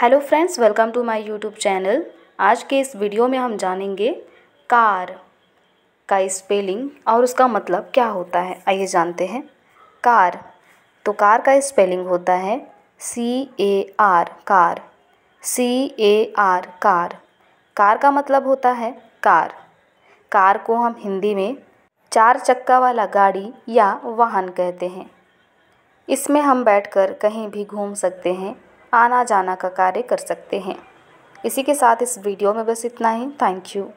hello friends welcome to my YouTube channel आज के इस वीडियो में हम जानेंगे कार का स्पेलिंग और उसका मतलब क्या होता है आइए जानते हैं कार तो कार का स्पेलिंग होता है C A R car C A R car car का मतलब होता है कार कार को हम हिंदी में चार चक्का वाला गाड़ी या वाहन कहते हैं इसमें हम बैठकर कहीं भी घूम सकते हैं आना जाना का कार्य कर सकते हैं इसी के साथ इस वीडियो में बस इतना ही थैंक यू